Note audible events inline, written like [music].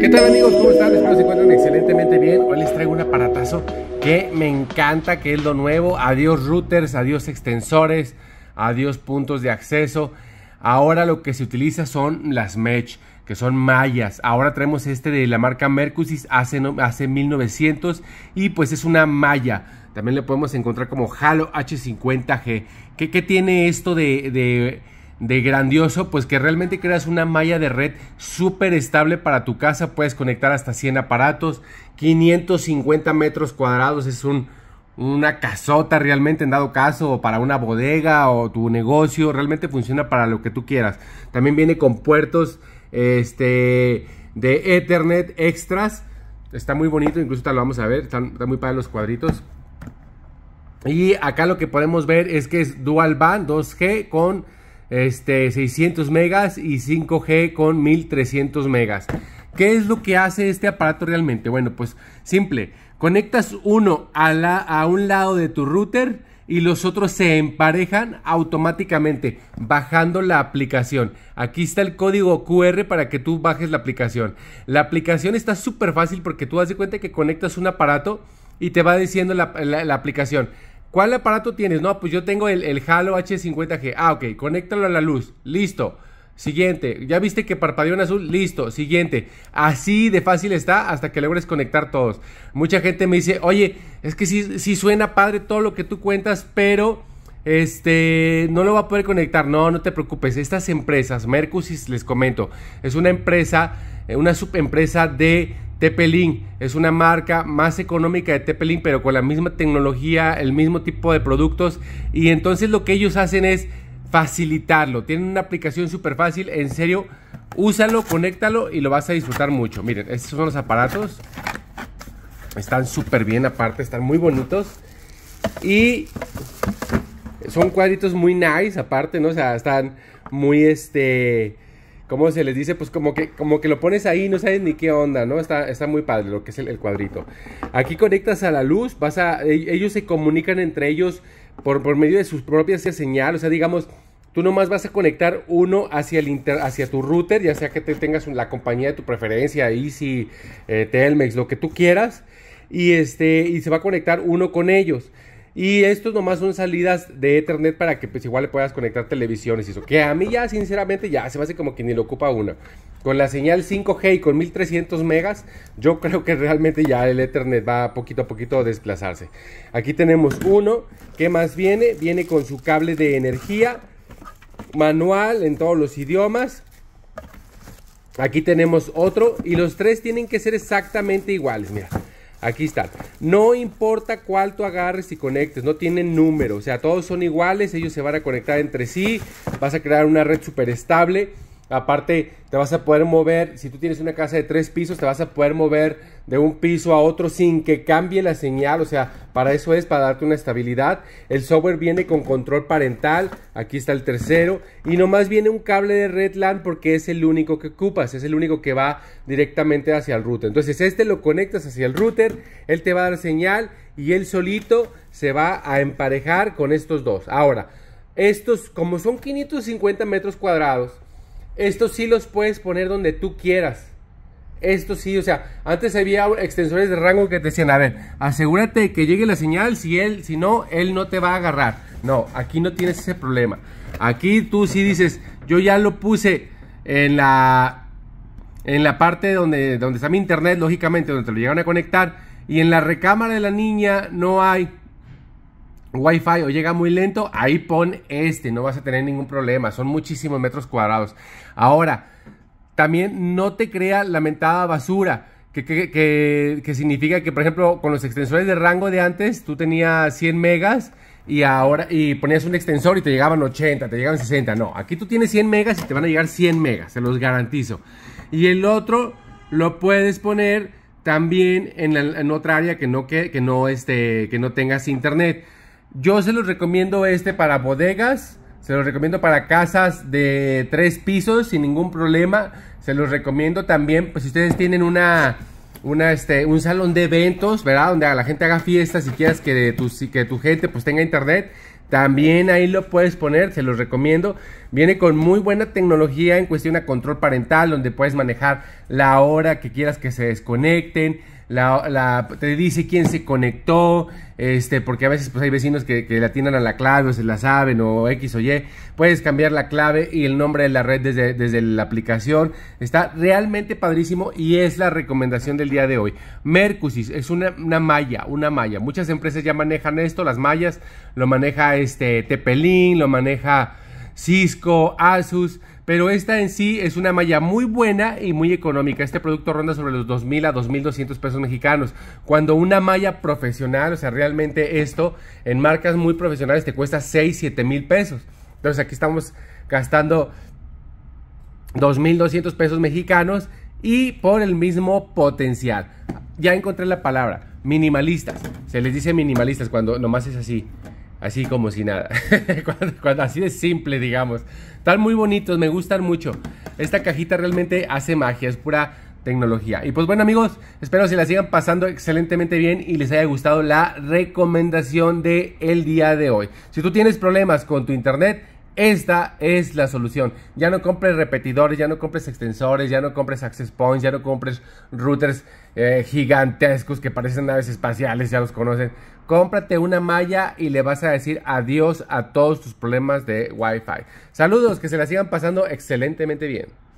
¿Qué tal amigos? ¿Cómo están? Espero se encuentren excelentemente bien. Hoy les traigo un aparatazo que me encanta, que es lo nuevo. Adiós routers, adiós extensores, adiós puntos de acceso. Ahora lo que se utiliza son las mesh, que son mallas. Ahora traemos este de la marca Mercusis hace, hace 1900 y pues es una malla. También le podemos encontrar como Halo H50G. ¿Qué, tiene esto de, de de grandioso, pues que realmente creas una malla de red súper estable para tu casa. Puedes conectar hasta 100 aparatos, 550 metros cuadrados. Es un, una casota realmente en dado caso, para una bodega o tu negocio. Realmente funciona para lo que tú quieras. También viene con puertos este, de Ethernet extras. Está muy bonito, incluso te lo vamos a ver. Está muy padres los cuadritos. Y acá lo que podemos ver es que es dual band 2G con este, 600 megas y 5G con 1300 megas. ¿Qué es lo que hace este aparato realmente? Bueno, pues simple, conectas uno a, la, a un lado de tu router y los otros se emparejan automáticamente bajando la aplicación. Aquí está el código QR para que tú bajes la aplicación. La aplicación está súper fácil porque tú das de cuenta que conectas un aparato y te va diciendo la aplicación. ¿Cuál aparato tienes? No, pues yo tengo el, Halo H50G. Ah, ok, conéctalo a la luz. Listo. Siguiente. Ya viste que parpadeó en azul. Listo. Siguiente. Así de fácil está hasta que logres conectar todos. Mucha gente me dice, oye, es que sí, sí suena padre todo lo que tú cuentas, pero este, no lo va a poder conectar. No, no te preocupes. Estas empresas, Mercusis, les comento, es una empresa, eh, una subempresa de Tepelín es una marca más económica de Tepelín, pero con la misma tecnología, el mismo tipo de productos. Y entonces lo que ellos hacen es facilitarlo. Tienen una aplicación súper fácil, en serio. Úsalo, conéctalo y lo vas a disfrutar mucho. Miren, estos son los aparatos. Están súper bien aparte, están muy bonitos. Y son cuadritos muy nice aparte, ¿no? O sea, están muy este ¿cómo se les dice? Pues como que, como que lo pones ahí, no sabes ni qué onda, ¿no? Está, está muy padre lo que es el, cuadrito. Aquí conectas a la luz, vas a, e, ellos se comunican entre ellos por, por medio de sus propias señales o sea, digamos, tú nomás vas a conectar uno hacia, el inter, hacia tu router, ya sea que te tengas la compañía de tu preferencia, Easy, eh, Telmex, lo que tú quieras, y, este, y se va a conectar uno con ellos. Y estos nomás son salidas de Ethernet para que pues igual le puedas conectar televisiones y eso. Que a mí ya sinceramente ya se me hace como que ni le ocupa una. Con la señal 5G y con 1300 megas, yo [laughs] creo que realmente ya el Ethernet va poquito a poquito a desplazarse. Aquí tenemos uno ¿Qué más viene, viene con su cable de energía, manual en todos los idiomas. Aquí tenemos otro y los tres tienen que ser exactamente iguales, mira. Aquí está. No importa cuál tú agarres y conectes, no tienen número. O sea, todos son iguales, ellos se van a conectar entre sí, vas a crear una red súper estable. Aparte, te vas a poder mover, si tú tienes una casa de tres pisos, te vas a poder mover de un piso a otro sin que cambie la señal. O sea, para eso es, para darte una estabilidad. El software viene con control parental, aquí está el tercero. Y nomás viene un cable de Redland porque es el único que ocupas, es el único que va directamente hacia el router. Entonces, este lo conectas hacia el router, él te va a dar señal y él solito se va a emparejar con estos dos. Ahora, estos, como son 550 metros cuadrados, estos sí los puedes poner donde tú quieras. Esto sí, o sea, antes había extensores de rango que te decían, a ver, asegúrate que llegue la señal, si él, si no, él no te va a agarrar. No, aquí no tienes ese problema. Aquí tú sí dices, yo ya lo puse en la en la parte donde, donde está mi internet, lógicamente, donde te lo llegan a conectar, y en la recámara de la niña no hay, Wi-Fi o llega muy lento, ahí pon este, no vas a tener ningún problema, son muchísimos metros cuadrados. Ahora, también no te crea lamentada basura. Que, significa que, por ejemplo, con los extensores de rango de antes, tú tenías 100 megas y ahora y ponías un extensor y te llegaban 80, te llegaban 60. No, aquí tú tienes 100 megas y te van a llegar 100 megas, se los garantizo. Y el otro lo puedes poner también en, otra área que no, que, no, este, que no tengas internet. Yo se los recomiendo este para bodegas, se los recomiendo para casas de tres pisos sin ningún problema. Se los recomiendo también, pues si ustedes tienen una, este, un salón de eventos, ¿verdad? Donde la gente haga fiestas y quieras que tu, que tu gente pues tenga internet. También ahí lo puedes poner, se los recomiendo. Viene con muy buena tecnología en cuestión a control parental, donde puedes manejar la hora que quieras que se desconecten la, te dice quién se conectó, este, porque a veces pues, hay vecinos que, que le a la clave o se la saben o X o Y. Puedes cambiar la clave y el nombre de la red desde, la aplicación. Está realmente padrísimo y es la recomendación del día de hoy. Mercusis es una, malla, una malla. Muchas empresas ya manejan esto, las mallas, lo maneja este Tepelín, lo maneja Cisco, Asus pero esta en sí es una malla muy buena y muy económica. Este producto ronda sobre los 2.000 a 2.200 pesos mexicanos. Cuando una malla profesional, o sea, realmente esto en marcas muy profesionales te cuesta 6, $7,000 mil pesos. Entonces aquí estamos gastando 2.200 pesos mexicanos y por el mismo potencial. Ya encontré la palabra, minimalistas. Se les dice minimalistas cuando nomás es así así como si nada. [laughs] cuando, así de simple, digamos. Están muy bonitos, me gustan mucho. Esta cajita realmente hace magia, es pura tecnología. Y pues bueno amigos, espero se la sigan pasando excelentemente bien y les haya gustado la recomendación del el día de hoy. Si tú tienes problemas con tu internet, esta es la solución. Ya no compres repetidores, ya no compres extensores, ya no compres access points, ya no compres routers eh, gigantescos que parecen naves espaciales, ya los conocen. Cómprate una malla y le vas a decir adiós a todos tus problemas de Wi-Fi. Saludos, que se la sigan pasando excelentemente bien.